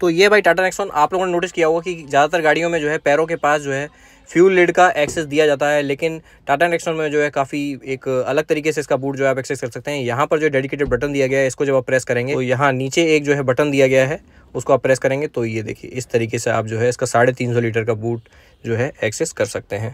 तो ये भाई टाटा नेक्सॉन आप लोगों ने नोटिस किया होगा कि ज़्यादातर गाड़ियों में जो है पैरों के पास जो है फ्यूल लिड का एक्सेस दिया जाता है लेकिन टाटा नेक्सॉन में जो है काफ़ी एक अलग तरीके से इसका बूट जो है आप एक्सेस कर सकते हैं यहाँ पर जो डेडिकेटेड बटन दिया गया है इसको जब आप प्रेस करेंगे तो यहाँ नीचे एक जो है बटन दिया गया है उसको आप प्रेस करेंगे तो ये देखिए इस तरीके से आप जो है इसका साढ़े तीन सौ लीटर का बूट जो है एक्सेस कर सकते हैं